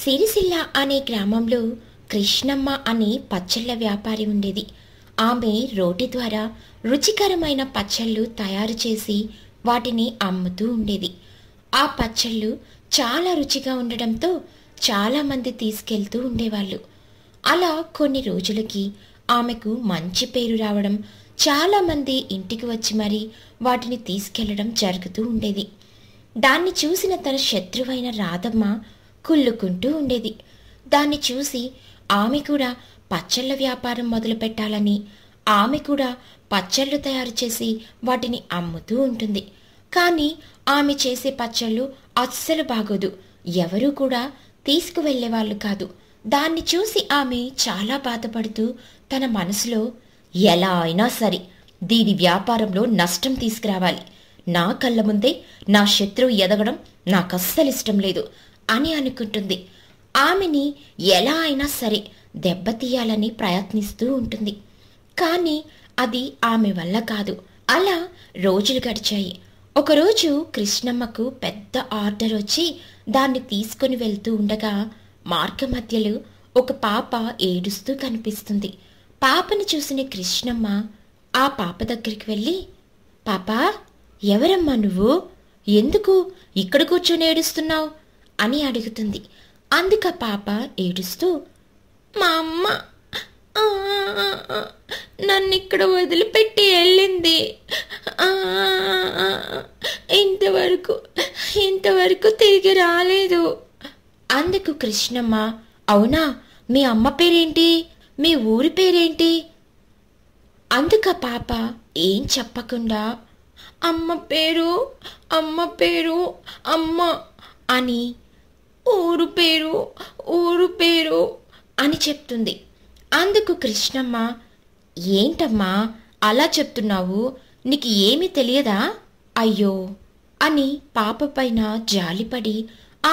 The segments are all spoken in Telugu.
సిరిసిల్ల అనే గ్రామంలో కృష్ణమ్మ అనే పచ్చళ్ళ వ్యాపారి ఉండేది ఆమె రోటి ద్వారా రుచికరమైన పచ్చళ్ళు తయారు చేసి వాటిని అమ్ముతూ ఉండేది ఆ పచ్చళ్ళు చాలా రుచిగా ఉండడంతో చాలామంది తీసుకెళ్తూ ఉండేవాళ్ళు అలా కొన్ని రోజులకి ఆమెకు మంచి పేరు రావడం చాలామంది ఇంటికి వచ్చి మరీ వాటిని తీసుకెళ్లడం జరుగుతూ ఉండేది దాన్ని చూసిన తన శత్రువైన రాధమ్మ కుళ్ళుకుంటూ ఉండేది దాన్ని చూసి ఆమె కూడా పచ్చళ్ళ వ్యాపారం మొదలు పెట్టాలని ఆమె కూడా పచ్చళ్ళు తయారు చేసి వాటిని అమ్ముతూ ఉంటుంది కానీ ఆమె చేసే పచ్చళ్ళు అస్సలు బాగోదు ఎవరూ కూడా వాళ్ళు కాదు దాన్ని చూసి ఆమె చాలా బాధపడుతూ తన మనసులో ఎలా అయినా సరే దీని వ్యాపారంలో నష్టం తీసుకురావాలి నా కళ్ళ ముందే నా శత్రువు ఎదగడం నాకు అస్సలు ఇష్టం లేదు అని అనుకుంటుంది ఆమెని ఎలా అయినా సరే దెబ్బతీయాలని ప్రయత్నిస్తూ ఉంటుంది కానీ అది ఆమె వల్ల కాదు అలా రోజులు గడిచాయి ఒకరోజు కృష్ణమ్మకు పెద్ద ఆర్డర్ వచ్చి దాన్ని తీసుకుని వెళ్తూ ఉండగా మార్గ మధ్యలో ఒక పాప ఏడుస్తూ కనిపిస్తుంది పాపను చూసిన కృష్ణమ్మ ఆ పాప దగ్గరికి వెళ్ళి పాపా ఎవరమ్మా నువ్వు ఎందుకు ఇక్కడ కూర్చొని ఏడుస్తున్నావు అని అడుగుతుంది అందుక పాప ఏడుస్తూ మా అమ్మ నన్ను ఇక్కడ వదిలిపెట్టి వెళ్ళింది ఇంతవరకు ఇంతవరకు తిరిగి రాలేదు అందుకు కృష్ణమ్మ అవునా మీ అమ్మ పేరేంటి మీ ఊరి పేరేంటి అందుక పాప ఏం చెప్పకుండా అమ్మ పేరు అమ్మ పేరు అమ్మ అని ఊరు పేరు ఊరు పేరు అని చెప్తుంది అందుకు కృష్ణమ్మ ఏంటమ్మా అలా చెప్తున్నావు నీకు ఏమి తెలియదా అయ్యో అని పాప పైన జాలిపడి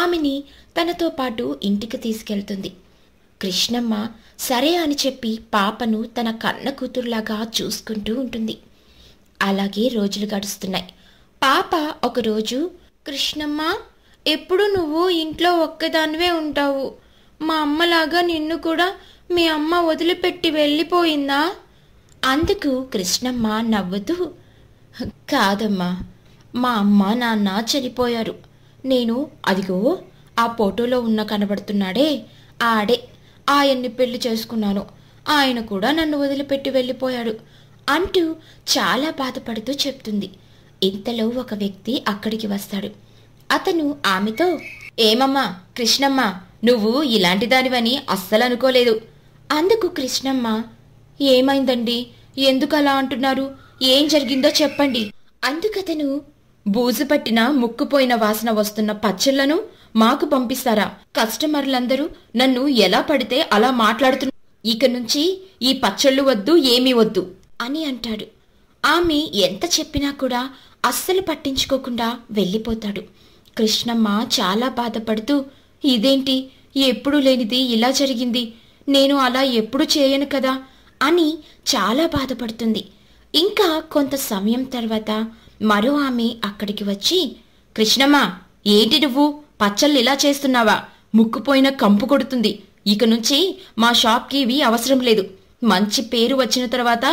ఆమెని తనతో పాటు ఇంటికి తీసుకెళ్తుంది కృష్ణమ్మ సరే అని చెప్పి పాపను తన కన్న కూతురులాగా చూసుకుంటూ ఉంటుంది అలాగే రోజులు గడుస్తున్నాయి పాప ఒకరోజు కృష్ణమ్మ ఎప్పుడు నువ్వు ఇంట్లో ఒక్కదానివే ఉంటావు మా అమ్మలాగా నిన్ను కూడా మీ అమ్మ వదిలిపెట్టి వెళ్ళిపోయిందా అందుకు కృష్ణమ్మ నవ్వుతూ కాదమ్మా మా అమ్మ నాన్న చనిపోయారు నేను అదిగో ఆ ఫోటోలో ఉన్న కనబడుతున్నాడే ఆడే ఆయన్ని పెళ్లి చేసుకున్నాను ఆయన కూడా నన్ను వదిలిపెట్టి వెళ్ళిపోయాడు అంటూ చాలా బాధపడుతూ చెప్తుంది ఇంతలో ఒక వ్యక్తి అక్కడికి వస్తాడు అతను ఆమెతో ఏమమ్మా కృష్ణమ్మ నువ్వు ఇలాంటి దానివని అస్సలు అనుకోలేదు అందుకు కృష్ణమ్మ ఏమైందండి ఎందుకు అలా అంటున్నారు ఏం జరిగిందో చెప్పండి అందుకతను బూజు పట్టిన ముక్కుపోయిన వాసన వస్తున్న పచ్చళ్లను మాకు పంపిస్తారా కస్టమర్లందరూ నన్ను ఎలా పడితే అలా మాట్లాడుతున్నారు ఇక నుంచి ఈ పచ్చళ్ళు వద్దు ఏమీ వద్దు అని అంటాడు ఆమె ఎంత చెప్పినా కూడా అస్సలు పట్టించుకోకుండా వెళ్ళిపోతాడు కృష్ణమ్మ చాలా బాధపడుతూ ఇదేంటి ఎప్పుడు లేనిది ఇలా జరిగింది నేను అలా ఎప్పుడు చేయను కదా అని చాలా బాధపడుతుంది ఇంకా కొంత సమయం తర్వాత మరో ఆమె అక్కడికి వచ్చి కృష్ణమ్మ ఏంటి నువ్వు పచ్చళ్ళు ఇలా చేస్తున్నావా ముక్కుపోయిన కంపు కొడుతుంది ఇక నుంచి మా షాప్కి ఇవి అవసరం లేదు మంచి పేరు వచ్చిన తర్వాత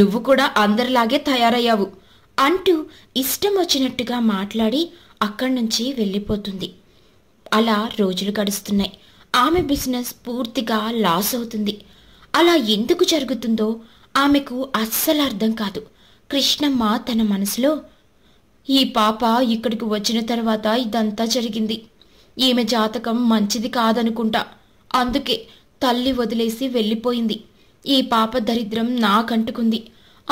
నువ్వు కూడా అందరిలాగే తయారయ్యావు అంటూ ఇష్టం వచ్చినట్టుగా మాట్లాడి అక్కడి నుంచి వెళ్ళిపోతుంది అలా రోజులు గడుస్తున్నాయి ఆమె బిజినెస్ పూర్తిగా లాస్ అవుతుంది అలా ఎందుకు జరుగుతుందో ఆమెకు అస్సలు అర్థం కాదు కృష్ణమ్మ తన మనసులో ఈ పాప ఇక్కడికి వచ్చిన తర్వాత ఇదంతా జరిగింది ఈమె జాతకం మంచిది కాదనుకుంటా అందుకే తల్లి వదిలేసి వెళ్ళిపోయింది ఈ పాప దరిద్రం నాకంటుకుంది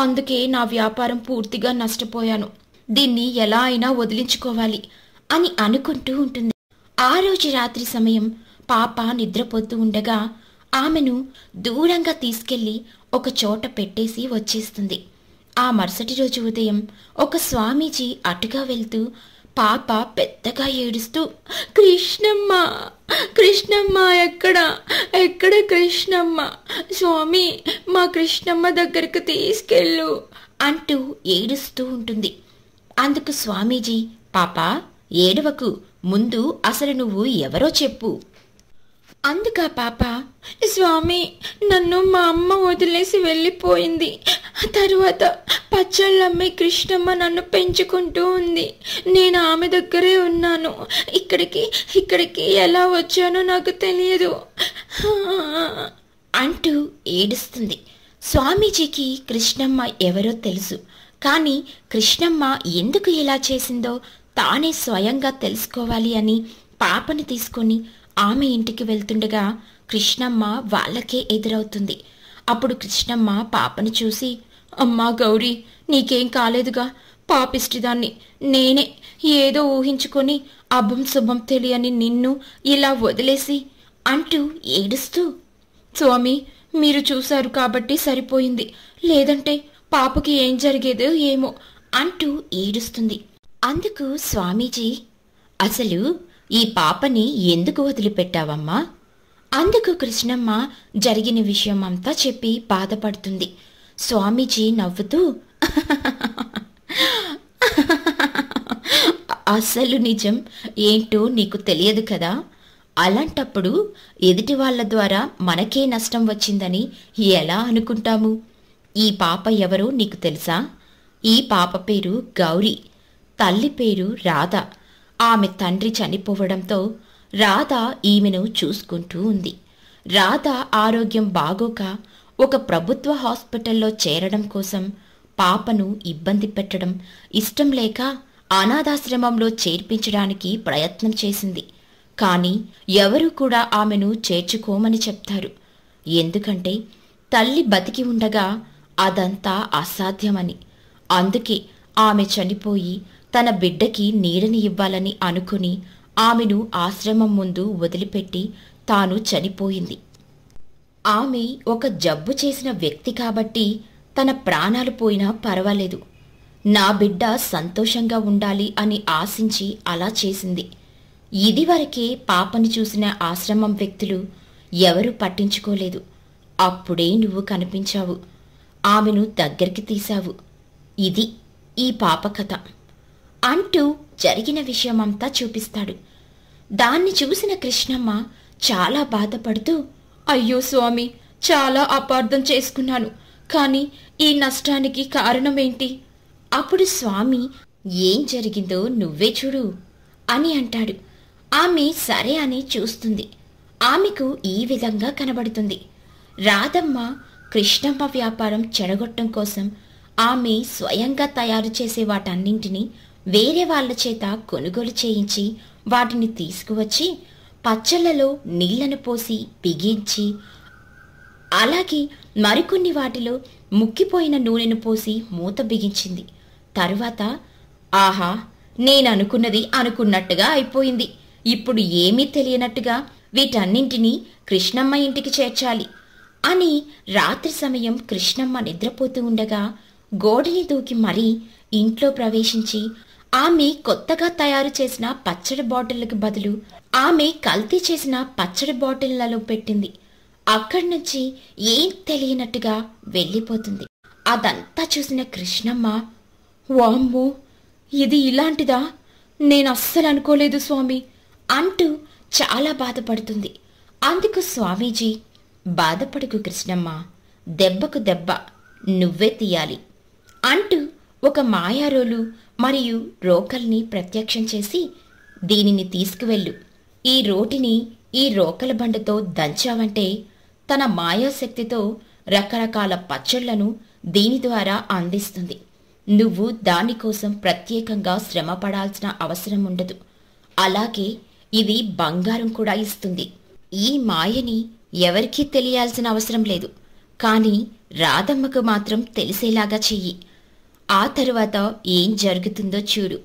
అందుకే నా వ్యాపారం పూర్తిగా నష్టపోయాను దీన్ని ఎలా అయినా వదిలించుకోవాలి అని అనుకుంటూ ఉంటుంది ఆ రోజు రాత్రి సమయం పాప నిద్రపోతూ ఉండగా ఆమెను దూరంగా తీసుకెళ్లి ఒక చోట పెట్టేసి వచ్చేస్తుంది ఆ మరుసటి రోజు ఉదయం ఒక స్వామీజీ అటుగా వెళ్తూ పాప పెద్దగా ఏడుస్తూ కృష్ణమ్మ కృష్ణమ్మ ఎక్కడ ఎక్కడ కృష్ణమ్మ స్వామి మా కృష్ణమ్మ దగ్గరకు తీసుకెళ్ళు అంటూ ఏడుస్తూ ఉంటుంది అందుకు స్వామీజీ పాపా ఏడవకు ముందు అసలు నువ్వు ఎవరో చెప్పు అందుక పాప స్వామి నన్ను మా అమ్మ వదిలేసి వెళ్ళిపోయింది తరువాత పచ్చళ్ళమ్మ కృష్ణమ్మ నన్ను పెంచుకుంటూ ఉంది నేను ఆమె దగ్గరే ఉన్నాను ఇక్కడికి ఇక్కడికి ఎలా వచ్చానో నాకు తెలియదు అంటూ ఏడుస్తుంది స్వామీజీకి కృష్ణమ్మ ఎవరో తెలుసు కానీ కృష్ణమ్మ ఎందుకు ఇలా చేసిందో తానే స్వయంగా తెలుసుకోవాలి అని పాపని తీసుకొని ఆమె ఇంటికి వెళ్తుండగా కృష్ణమ్మ వాళ్ళకే ఎదురవుతుంది అప్పుడు కృష్ణమ్మ పాపను చూసి అమ్మా గౌరీ నీకేం కాలేదుగా పాపిష్టిదాన్ని నేనే ఏదో ఊహించుకొని అభం శుభం తెలియని నిన్ను ఇలా వదిలేసి అంటూ ఏడుస్తూ స్వామి మీరు చూశారు కాబట్టి సరిపోయింది లేదంటే పాపకి ఏం జరిగేదో ఏమో అంటూ ఏడుస్తుంది అందుకు స్వామీజీ అసలు ఈ పాపని ఎందుకు వదిలిపెట్టావమ్మా అందుకు కృష్ణమ్మ జరిగిన విషయం అంతా చెప్పి బాధపడుతుంది స్వామీజీ నవ్వుతూ అసలు నిజం ఏంటో నీకు తెలియదు కదా అలాంటప్పుడు ఎదుటి వాళ్ళ ద్వారా మనకే నష్టం వచ్చిందని ఎలా అనుకుంటాము ఈ పాప ఎవరో నీకు తెలుసా ఈ పాప పేరు గౌరీ తల్లి పేరు రాధ ఆమె తండ్రి చనిపోవడంతో రాధ ఈమెను చూసుకుంటూ ఉంది రాధ ఆరోగ్యం బాగోక ఒక ప్రభుత్వ హాస్పిటల్లో చేరడం కోసం పాపను ఇబ్బంది పెట్టడం ఇష్టం లేక అనాథాశ్రమంలో చేర్పించడానికి ప్రయత్నం చేసింది కానీ ఎవరూ కూడా ఆమెను చేర్చుకోమని చెప్తారు ఎందుకంటే తల్లి బతికి ఉండగా అదంతా అసాధ్యమని అందుకే ఆమె చనిపోయి తన బిడ్డకి నీడని ఇవ్వాలని అనుకుని ఆమెను ఆశ్రమం ముందు వదిలిపెట్టి తాను చనిపోయింది ఆమె ఒక జబ్బు చేసిన వ్యక్తి కాబట్టి తన ప్రాణాలు పోయినా పర్వాలేదు నా బిడ్డ సంతోషంగా ఉండాలి అని ఆశించి అలా చేసింది ఇదివరకే పాపని చూసిన ఆశ్రమం వ్యక్తులు ఎవరూ పట్టించుకోలేదు అప్పుడే నువ్వు కనిపించావు ఆమెను దగ్గరికి తీశావు ఇది ఈ పాపకథ అంటూ జరిగిన విషయమంతా చూపిస్తాడు దాన్ని చూసిన కృష్ణమ్మ చాలా బాధపడుతూ అయ్యో స్వామి చాలా అపార్థం చేసుకున్నాను కానీ ఈ నష్టానికి కారణమేంటి అప్పుడు స్వామి ఏం జరిగిందో నువ్వే చూడు అని అంటాడు ఆమె సరే అని చూస్తుంది ఆమెకు ఈ విధంగా కనబడుతుంది రాధమ్మ కృష్ణమ్మ వ్యాపారం చెడగొట్టం కోసం ఆమె స్వయంగా తయారు చేసే వాటన్నింటినీ వేరే వాళ్ల చేత కొనుగోలు చేయించి వాటిని తీసుకువచ్చి పచ్చళ్ళలో నీళ్లను పోసి బిగించి అలాగే మరికొన్ని వాటిలో ముక్కిపోయిన నూనెను పోసి మూత బిగించింది తరువాత ఆహా నేననుకున్నది అనుకున్నట్టుగా అయిపోయింది ఇప్పుడు ఏమీ తెలియనట్టుగా వీటన్నింటినీ కృష్ణమ్మ ఇంటికి చేర్చాలి అని రాత్రి సమయం కృష్ణమ్మ నిద్రపోతూ ఉండగా గోడని దూకి మరీ ఇంట్లో ప్రవేశించి ఆమె కొత్తగా తయారు చేసిన పచ్చడి బాటిళ్లకు బదులు ఆమె కల్తీ చేసిన పచ్చడి బాటిళ్లలో పెట్టింది అక్కడి నుంచి ఏం తెలియనట్టుగా వెళ్ళిపోతుంది అదంతా చూసిన కృష్ణమ్మ వామ్మో ఇది ఇలాంటిదా నేను అస్సలు అనుకోలేదు స్వామి అంటూ చాలా బాధపడుతుంది అందుకు స్వామీజీ బాధపడుకు కృష్ణమ్మ దెబ్బకు దెబ్బ నువ్వే తీయాలి అంటూ ఒక మాయారోలు మరియు రోకల్ని ప్రత్యక్షం చేసి దీనిని తీసుకువెళ్ళు ఈ రోటిని ఈ రోకల బండతో దంచావంటే తన మాయాశక్తితో రకరకాల పచ్చళ్లను దీని ద్వారా అందిస్తుంది నువ్వు దానికోసం ప్రత్యేకంగా శ్రమ పడాల్సిన అవసరం ఉండదు అలాగే ఇది బంగారం కూడా ఇస్తుంది ఈ మాయని ఎవరికీ తెలియాల్సిన అవసరం లేదు కానీ రాధమ్మకు మాత్రం తెలిసేలాగా చెయ్యి ఆ తర్వాత ఏం జరుగుతుందో చూడు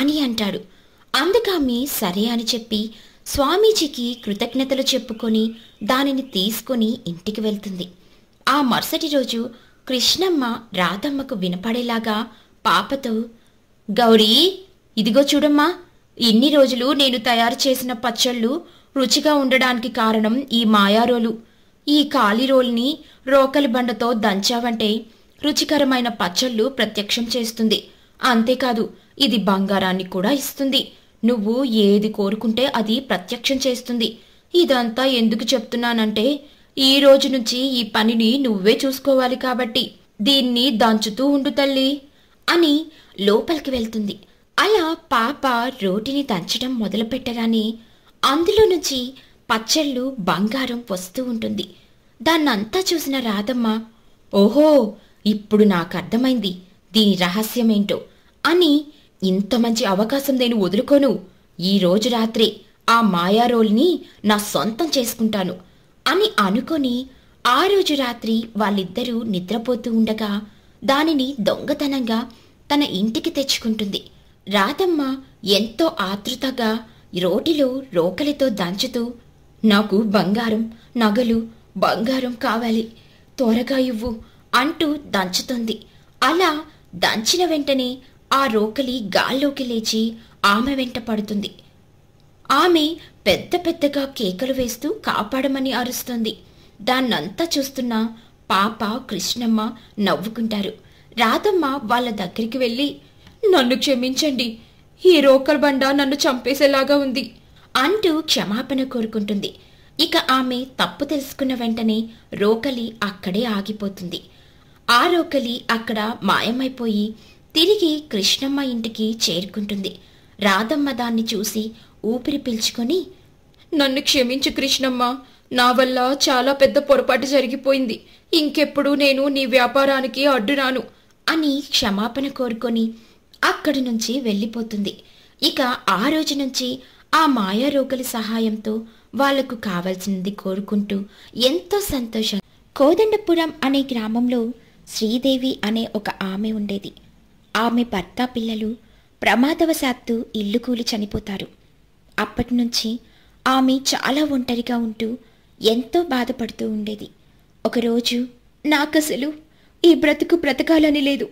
అని అంటాడు అందుకామె సరే అని చెప్పి స్వామీజీకి కృతజ్ఞతలు చెప్పుకొని దానిని తీసుకుని ఇంటికి వెళ్తుంది ఆ మరుసటి రోజు కృష్ణమ్మ రాధమ్మకు వినపడేలాగా పాపతో గౌరీ ఇదిగో చూడమ్మా ఇన్ని రోజులు నేను తయారు చేసిన పచ్చళ్ళు రుచిగా ఉండడానికి కారణం ఈ మాయారోలు ఈ కాలిరోల్ని రోకలి బండతో దంచావంటే రుచికరమైన పచ్చళ్ళు ప్రత్యక్షం చేస్తుంది అంతేకాదు ఇది బంగారాన్ని కూడా ఇస్తుంది నువ్వు ఏది కోరుకుంటే అది ప్రత్యక్షం చేస్తుంది ఇదంతా ఎందుకు చెప్తున్నానంటే ఈ రోజు నుంచి ఈ పనిని నువ్వే చూసుకోవాలి కాబట్టి దీన్ని దంచుతూ ఉండు తల్లి అని లోపలికి వెళ్తుంది అలా పాప రోటిని దంచడం మొదలుపెట్టగానే అందులో నుంచి పచ్చళ్ళు బంగారం వస్తూ ఉంటుంది దాన్నంతా చూసిన రాధమ్మ ఓహో ఇప్పుడు నాకు అర్థమైంది దీని రహస్యమేంటో అని ఇంత మంచి అవకాశం నేను వదులుకోను ఈ రోజు రాత్రే ఆ మాయారోల్ని నా సొంతం చేసుకుంటాను అని అనుకొని ఆ రోజు రాత్రి వాళ్ళిద్దరూ నిద్రపోతూ ఉండగా దానిని దొంగతనంగా తన ఇంటికి తెచ్చుకుంటుంది రాధమ్మ ఎంతో ఆతృతగా రోటిలో రోకలితో దంచుతూ నాకు బంగారం నగలు బంగారం కావాలి త్వరగా ఇవ్వు అంటూ దంచుతుంది అలా దంచిన వెంటనే ఆ రోకలి గాల్లోకి లేచి ఆమె వెంట పడుతుంది ఆమె పెద్ద పెద్దగా కేకలు వేస్తూ కాపాడమని అరుస్తుంది దాన్నంతా చూస్తున్న పాప కృష్ణమ్మ నవ్వుకుంటారు రాధమ్మ వాళ్ళ దగ్గరికి వెళ్ళి నన్ను క్షమించండి ఈ రోకల్ బండ నన్ను చంపేసేలాగా ఉంది అంటూ క్షమాపణ కోరుకుంటుంది ఇక ఆమె తప్పు తెలుసుకున్న వెంటనే రోకలి అక్కడే ఆగిపోతుంది ఆ రోకలి అక్కడ మాయమైపోయి తిరిగి కృష్ణమ్మ ఇంటికి చేరుకుంటుంది రాధమ్మ దాన్ని చూసి ఊపిరి పీల్చుకొని నన్ను క్షమించు కృష్ణమ్మ నా వల్ల చాలా పెద్ద పొరపాటు జరిగిపోయింది ఇంకెప్పుడు నేను నీ వ్యాపారానికి అడ్డురాను అని క్షమాపణ కోరుకొని అక్కడి నుంచి వెళ్ళిపోతుంది ఇక ఆ రోజు నుంచి ఆ మాయారోగుల సహాయంతో వాళ్లకు కావలసింది కోరుకుంటూ ఎంతో సంతోషం కోదండపురం అనే గ్రామంలో శ్రీదేవి అనే ఒక ఆమె ఉండేది ఆమె భర్త పిల్లలు ప్రమాదవశాత్తు ఇల్లు కూలి చనిపోతారు అప్పటి నుంచి ఆమె చాలా ఒంటరిగా ఉంటూ ఎంతో బాధపడుతూ ఉండేది ఒకరోజు నాకసలు ఈ బ్రతుకు బ్రతకాలని లేదు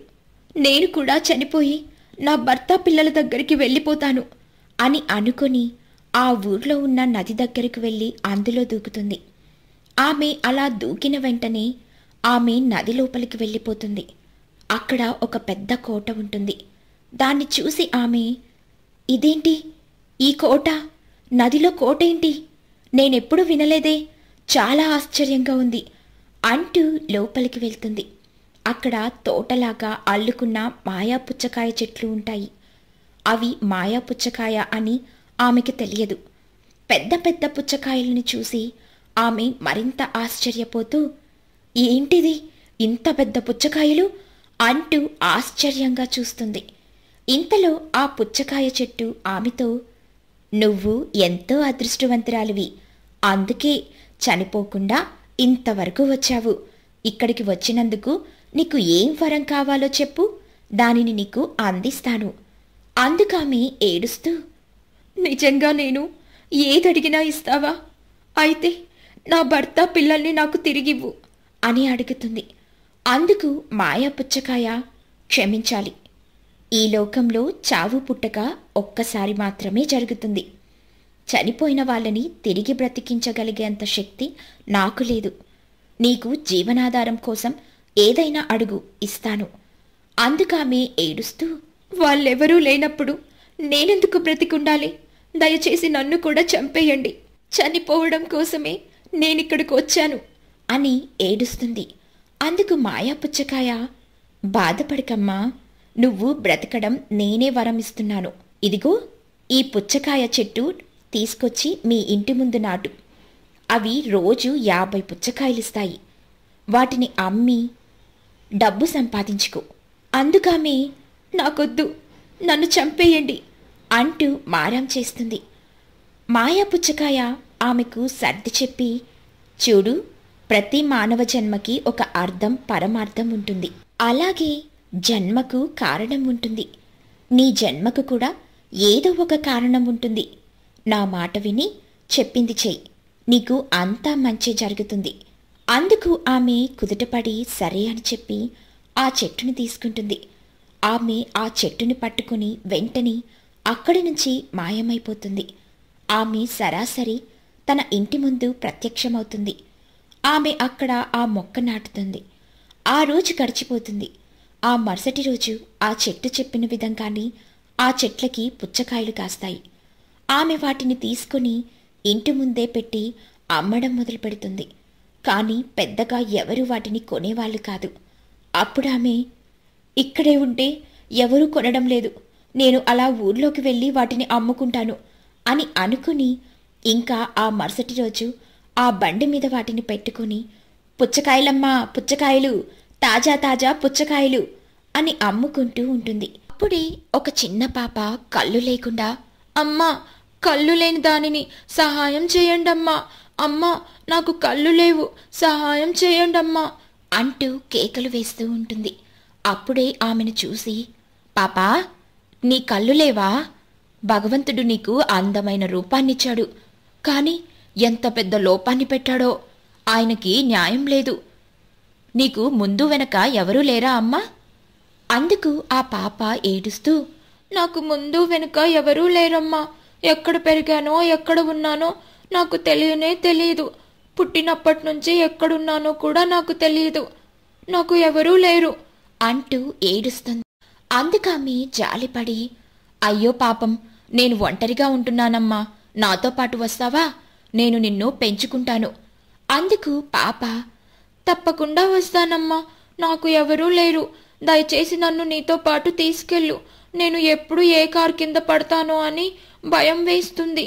నేను కూడా చనిపోయి నా భర్త పిల్లల దగ్గరికి వెళ్ళిపోతాను అని అనుకుని ఆ ఊర్లో ఉన్న నది దగ్గరికి వెళ్ళి అందులో దూకుతుంది ఆమె అలా దూకిన వెంటనే ఆమె నది లోపలికి వెళ్ళిపోతుంది అక్కడ ఒక పెద్ద కోట ఉంటుంది దాన్ని చూసి ఆమె ఇదేంటి ఈ కోట నదిలో కోట ఏంటి నేనెప్పుడు వినలేదే చాలా ఆశ్చర్యంగా ఉంది అంటూ లోపలికి వెళ్తుంది అక్కడ తోటలాగా అల్లుకున్న మాయాపుచ్చకాయ చెట్లు ఉంటాయి అవి మాయాపుచ్చకాయ అని ఆమెకి తెలియదు పెద్ద పెద్ద పుచ్చకాయలను చూసి ఆమె మరింత ఆశ్చర్యపోతూ ఏంటిది ఇంత పెద్ద పుచ్చకాయలు అంటూ ఆశ్చర్యంగా చూస్తుంది ఇంతలో ఆ పుచ్చకాయ చెట్టు ఆమెతో నువ్వు ఎంతో అదృష్టవంతురాలివి అందుకే చనిపోకుండా ఇంతవరకు వచ్చావు ఇక్కడికి వచ్చినందుకు నీకు ఏం వరం కావాలో చెప్పు దానిని నీకు అందిస్తాను అందుకామె ఏడుస్తూ నిజంగా నేను ఏదడిగినా ఇస్తావా అయితే నా భర్త పిల్లల్ని నాకు తిరిగివ్వు అని అడుగుతుంది అందుకు మాయా పుచ్చకాయ క్షమించాలి ఈ లోకంలో చావు పుట్టక ఒక్కసారి మాత్రమే జరుగుతుంది చనిపోయిన వాళ్ళని తిరిగి బ్రతికించగలిగేంత శక్తి నాకు లేదు నీకు జీవనాధారం కోసం ఏదైనా అడుగు ఇస్తాను అందుకామే ఏడుస్తూ వాళ్ళెవరూ లేనప్పుడు నేనెందుకు బ్రతికుండాలి దయచేసి నన్ను కూడా చంపేయండి చనిపోవడం కోసమే నేనిక్కడికి వచ్చాను అని ఏడుస్తుంది అందుకు మాయా పుచ్చకాయ బాధపడకమ్మా నువ్వు బ్రతకడం నేనే వరమిస్తున్నాను ఇదిగో ఈ పుచ్చకాయ చెట్టు తీసుకొచ్చి మీ ఇంటి ముందు నాటు అవి రోజు యాభై పుచ్చకాయలిస్తాయి వాటిని అమ్మి డబ్బు సంపాదించుకో అందుకామె నాకొద్దు నన్ను చంపేయండి అంటూ మారం చేస్తుంది మాయా పుచ్చకాయ ఆమెకు సర్ది చెప్పి చూడు ప్రతి మానవ జన్మకి ఒక అర్థం పరమార్థం ఉంటుంది అలాగే జన్మకు కారణం ఉంటుంది నీ జన్మకు కూడా ఏదో ఒక కారణం ఉంటుంది నా మాట విని చెప్పింది చెయ్యి నీకు అంతా మంచి జరుగుతుంది అందుకు ఆమె కుదుటపడి సరే అని చెప్పి ఆ చెట్టును తీసుకుంటుంది ఆమె ఆ చెట్టును పట్టుకుని వెంటనే అక్కడి నుంచి మాయమైపోతుంది ఆమె సరాసరి తన ఇంటి ముందు ప్రత్యక్షమవుతుంది ఆమె అక్కడ ఆ మొక్క నాటుతుంది ఆ రోజు గడిచిపోతుంది ఆ మరుసటి రోజు ఆ చెట్టు చెప్పిన విధంగానే ఆ చెట్లకి పుచ్చకాయలు కాస్తాయి ఆమె వాటిని తీసుకుని ఇంటి ముందే పెట్టి అమ్మడం మొదలు పెడుతుంది కానీ పెద్దగా ఎవరు వాటిని కొనేవాళ్ళు కాదు అప్పుడామె ఇక్కడే ఉంటే ఎవరూ కొనడం లేదు నేను అలా ఊర్లోకి వెళ్ళి వాటిని అమ్ముకుంటాను అని అనుకుని ఇంకా ఆ మరుసటి రోజు ఆ బండి మీద వాటిని పెట్టుకుని పుచ్చకాయలమ్మా పుచ్చకాయలు తాజా తాజా పుచ్చకాయలు అని అమ్ముకుంటూ ఉంటుంది అప్పుడే ఒక చిన్న పాప కళ్ళు లేకుండా అమ్మా కళ్ళు లేని దానిని సహాయం చేయండమ్మా అమ్మా నాకు కళ్ళు లేవు సహాయం చేయండమ్మా అంటూ కేకలు వేస్తూ ఉంటుంది అప్పుడే ఆమెను చూసి పాపా నీ కళ్ళు లేవా భగవంతుడు నీకు అందమైన రూపాన్నిచ్చాడు కానీ ఎంత పెద్ద లోపాన్ని పెట్టాడో ఆయనకి న్యాయం లేదు నీకు ముందు వెనక ఎవరూ లేరా అమ్మా అందుకు ఆ పాప ఏడుస్తూ నాకు ముందు వెనుక ఎవరూ లేరమ్మా ఎక్కడ పెరిగానో ఎక్కడ ఉన్నానో నాకు తెలియనే తెలియదు పుట్టినప్పటి నుంచి ఎక్కడున్నానో కూడా నాకు తెలియదు నాకు ఎవరూ లేరు అంటూ ఏడుస్తుంది అందుకామె జాలిపడి అయ్యో పాపం నేను ఒంటరిగా ఉంటున్నానమ్మా నాతో పాటు వస్తావా నేను నిన్ను పెంచుకుంటాను అందుకు పాప తప్పకుండా వస్తానమ్మా నాకు ఎవరూ లేరు దయచేసి నన్ను నీతో పాటు తీసుకెళ్ళు నేను ఎప్పుడు ఏ కారు కింద పడతానో అని భయం వేస్తుంది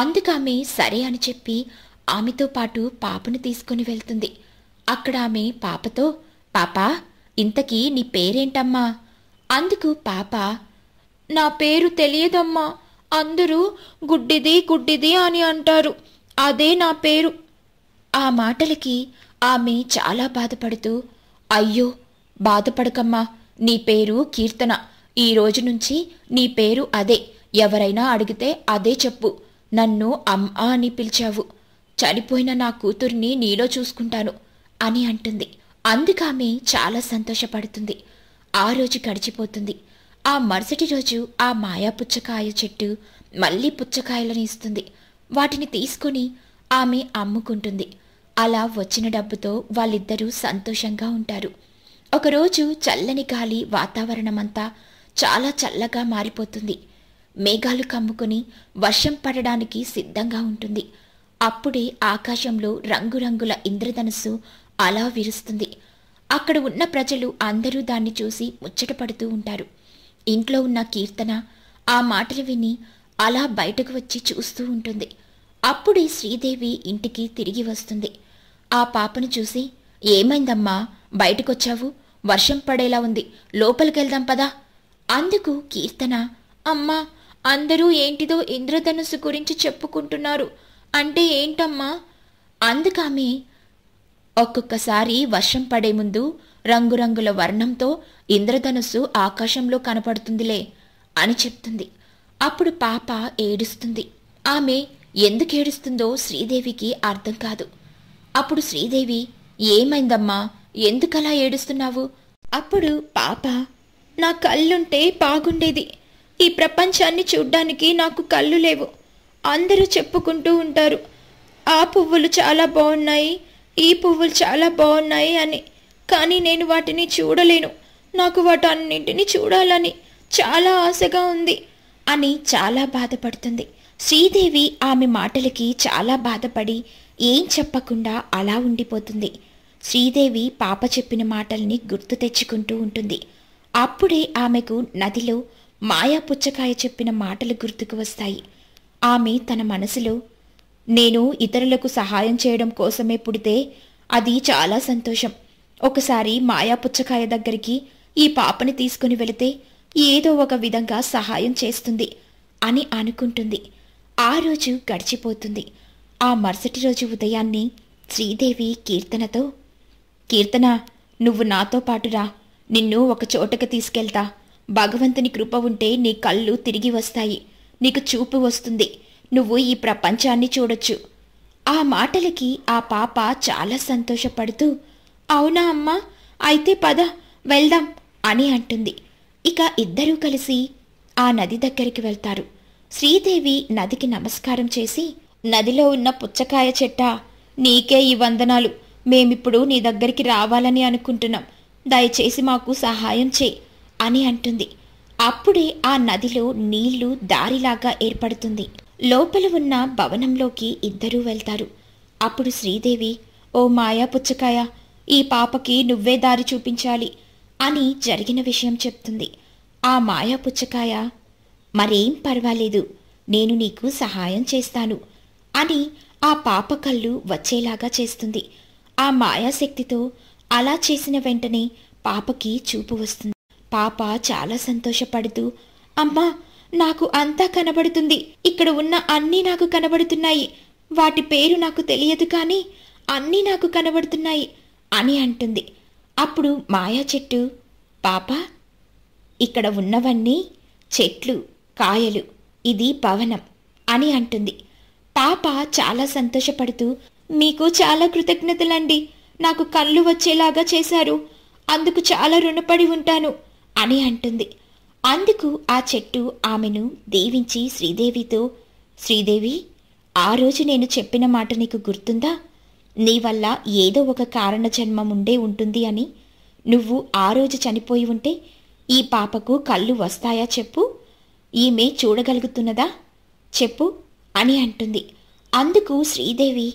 అందుకమే సరే అని చెప్పి ఆమెతో పాటు పాపను తీసుకుని వెళ్తుంది అక్కడ ఆమె పాపతో పాపా ఇంతకీ నీ పేరేంటమ్మా అందుకు పాప నా పేరు తెలియదమ్మా అందరూ గుడ్డిది గుడ్డిది అని అంటారు అదే నా పేరు ఆ మాటలకి ఆమె చాలా బాధపడుతూ అయ్యో బాధపడకమ్మా నీ పేరు కీర్తన ఈ రోజు నుంచి నీ పేరు అదే ఎవరైనా అడిగితే అదే చెప్పు నన్ను అమ్మా అని పిలిచావు చనిపోయిన నా కూతుర్ని నీలో చూసుకుంటాను అని అంటుంది అందుకామె చాలా సంతోషపడుతుంది ఆ రోజు గడిచిపోతుంది ఆ మరుసటి రోజు ఆ మాయా పుచ్చకాయ చెట్టు మళ్ళీ పుచ్చకాయలను ఇస్తుంది వాటిని తీసుకుని ఆమె అమ్ముకుంటుంది అలా వచ్చిన డబ్బుతో వాళ్ళిద్దరూ సంతోషంగా ఉంటారు ఒకరోజు చల్లని గాలి వాతావరణమంతా చాలా చల్లగా మారిపోతుంది మేఘాలు కమ్ముకుని వర్షం పడడానికి సిద్ధంగా ఉంటుంది అప్పుడే ఆకాశంలో రంగురంగుల ఇంద్రధనుస్సు అలా విరుస్తుంది అక్కడ ఉన్న ప్రజలు అందరూ దాన్ని చూసి ముచ్చటపడుతూ ఉంటారు ఇంట్లో ఉన్న కీర్తన ఆ మాటలు విని అలా బయటకు వచ్చి చూస్తూ ఉంటుంది అప్పుడే శ్రీదేవి ఇంటికి తిరిగి వస్తుంది ఆ పాపను చూసి ఏమైందమ్మా బయటకొచ్చావు వర్షం పడేలా ఉంది లోపలికెళ్దాం పదా అందుకు కీర్తన అమ్మా అందరూ ఏంటిదో ఇంద్రధనుస్సు గురించి చెప్పుకుంటున్నారు అంటే ఏంటమ్మా అందుకామె ఒక్కొక్కసారి వర్షం పడే ముందు రంగురంగుల వర్ణంతో ఇంద్రధనుస్సు ఆకాశంలో కనపడుతుందిలే అని చెప్తుంది అప్పుడు పాప ఏడుస్తుంది ఆమె ఎందుకేడుస్తుందో శ్రీదేవికి అర్థం కాదు అప్పుడు శ్రీదేవి ఏమైందమ్మా ఎందుకలా ఏడుస్తున్నావు అప్పుడు పాప నా కళ్ళుంటే బాగుండేది ఈ ప్రపంచాన్ని చూడ్డానికి నాకు కళ్ళు లేవు అందరూ చెప్పుకుంటూ ఉంటారు ఆ పువ్వులు చాలా బాగున్నాయి ఈ పువ్వులు చాలా బాగున్నాయి అని కానీ నేను వాటిని చూడలేను నాకు అన్నింటినీ చూడాలని చాలా ఆశగా ఉంది అని చాలా బాధపడుతుంది శ్రీదేవి ఆమె మాటలకి చాలా బాధపడి ఏం చెప్పకుండా అలా ఉండిపోతుంది శ్రీదేవి పాప చెప్పిన మాటల్ని గుర్తు తెచ్చుకుంటూ ఉంటుంది అప్పుడే ఆమెకు నదిలో మాయా పుచ్చకాయ చెప్పిన మాటలు గుర్తుకు వస్తాయి ఆమె తన మనసులో నేను ఇతరులకు సహాయం చేయడం కోసమే పుడితే అది చాలా సంతోషం ఒకసారి మాయా పుచ్చకాయ దగ్గరికి ఈ పాపని తీసుకుని వెళితే ఏదో ఒక విధంగా సహాయం చేస్తుంది అని అనుకుంటుంది ఆ రోజు గడిచిపోతుంది ఆ మరుసటి రోజు ఉదయాన్నే శ్రీదేవి కీర్తనతో కీర్తన నువ్వు నాతో పాటురా నిన్ను ఒక చోటకు తీసుకెళ్తా భగవంతుని కృప ఉంటే నీ కళ్ళు తిరిగి వస్తాయి నీకు చూపు వస్తుంది నువ్వు ఈ ప్రపంచాన్ని చూడొచ్చు ఆ మాటలకి ఆ పాప చాలా సంతోషపడుతూ అవునా అమ్మా అయితే పద వెళ్దాం అని అంటుంది ఇక ఇద్దరూ కలిసి ఆ నది దగ్గరికి వెళ్తారు శ్రీదేవి నదికి నమస్కారం చేసి నదిలో ఉన్న పుచ్చకాయ చెట్ట నీకే ఈ వందనాలు మేమిప్పుడు నీ దగ్గరికి రావాలని అనుకుంటున్నాం దయచేసి మాకు సహాయం చేయి అని అంటుంది అప్పుడే ఆ నదిలో నీళ్లు దారిలాగా ఏర్పడుతుంది లోపల ఉన్న భవనంలోకి ఇద్దరూ వెళ్తారు అప్పుడు శ్రీదేవి ఓ మాయా పుచ్చకాయ ఈ పాపకి నువ్వే దారి చూపించాలి అని జరిగిన విషయం చెప్తుంది ఆ మాయా పుచ్చకాయ మరేం పర్వాలేదు నేను నీకు సహాయం చేస్తాను అని ఆ పాప కళ్ళు వచ్చేలాగా చేస్తుంది ఆ మాయాశక్తితో అలా చేసిన వెంటనే పాపకి చూపు వస్తుంది పాప చాలా సంతోషపడుతూ అమ్మా నాకు అంతా కనబడుతుంది ఇక్కడ ఉన్న అన్నీ నాకు కనబడుతున్నాయి వాటి పేరు నాకు తెలియదు కానీ అన్నీ నాకు కనబడుతున్నాయి అని అంటుంది అప్పుడు మాయా చెట్టు పాప ఇక్కడ ఉన్నవన్నీ చెట్లు కాయలు ఇది పవనం అని అంటుంది పాప చాలా సంతోషపడుతూ మీకు చాలా కృతజ్ఞతలండి నాకు కళ్ళు వచ్చేలాగా చేశారు అందుకు చాలా రుణపడి ఉంటాను అని అంటుంది అందుకు ఆ చెట్టు ఆమెను దీవించి శ్రీదేవితో శ్రీదేవి ఆ రోజు నేను చెప్పిన మాట నీకు గుర్తుందా నీ వల్ల ఏదో ఒక కారణ జన్మం ఉండే ఉంటుంది అని నువ్వు ఆ రోజు చనిపోయి ఉంటే ఈ పాపకు కళ్ళు వస్తాయా చెప్పు ఈమె చూడగలుగుతున్నదా చెప్పు అని అంటుంది అందుకు శ్రీదేవి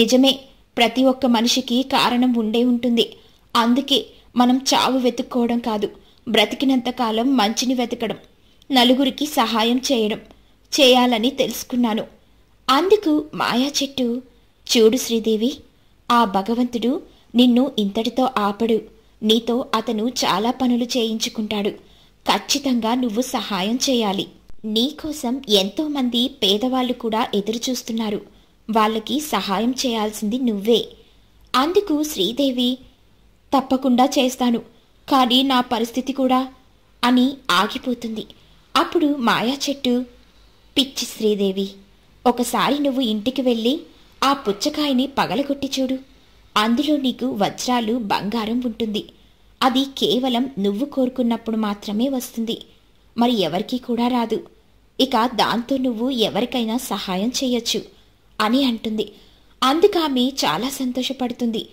నిజమే ప్రతి ఒక్క మనిషికి కారణం ఉండే ఉంటుంది అందుకే మనం చావు వెతుక్కోవడం కాదు బ్రతికినంతకాలం మంచిని వెతకడం నలుగురికి సహాయం చేయడం చేయాలని తెలుసుకున్నాను అందుకు మాయా చెట్టు చూడు శ్రీదేవి ఆ భగవంతుడు నిన్ను ఇంతటితో ఆపడు నీతో అతను చాలా పనులు చేయించుకుంటాడు ఖచ్చితంగా నువ్వు సహాయం చేయాలి నీకోసం ఎంతోమంది పేదవాళ్ళు కూడా ఎదురుచూస్తున్నారు వాళ్ళకి సహాయం చేయాల్సింది నువ్వే అందుకు శ్రీదేవి తప్పకుండా చేస్తాను కానీ నా పరిస్థితి కూడా అని ఆగిపోతుంది అప్పుడు మాయా చెట్టు పిచ్చి శ్రీదేవి ఒకసారి నువ్వు ఇంటికి వెళ్ళి ఆ పుచ్చకాయని పగలగొట్టి చూడు అందులో నీకు వజ్రాలు బంగారం ఉంటుంది అది కేవలం నువ్వు కోరుకున్నప్పుడు మాత్రమే వస్తుంది మరి ఎవరికీ కూడా రాదు ఇక దాంతో నువ్వు ఎవరికైనా సహాయం చేయొచ్చు అని అంటుంది అందుకు చాలా సంతోషపడుతుంది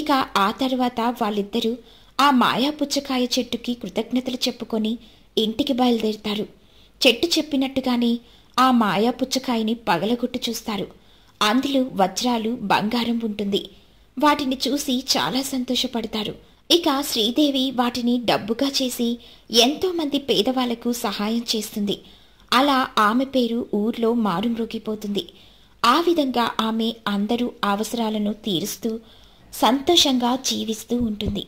ఇక ఆ తర్వాత వాళ్ళిద్దరూ ఆ మాయా పుచ్చకాయ చెట్టుకి కృతజ్ఞతలు చెప్పుకొని ఇంటికి బయలుదేరుతారు చెట్టు చెప్పినట్టుగానే ఆ మాయా పుచ్చకాయని పగలగొట్టు చూస్తారు అందులో వజ్రాలు బంగారం ఉంటుంది వాటిని చూసి చాలా సంతోషపడతారు ఇక శ్రీదేవి వాటిని డబ్బుగా చేసి ఎంతోమంది పేదవాళ్లకు సహాయం చేస్తుంది అలా ఆమె పేరు ఊర్లో మారుమ్రోగిపోతుంది ఆ విధంగా ఆమె అందరూ అవసరాలను తీరుస్తూ సంతోషంగా జీవిస్తూ ఉంటుంది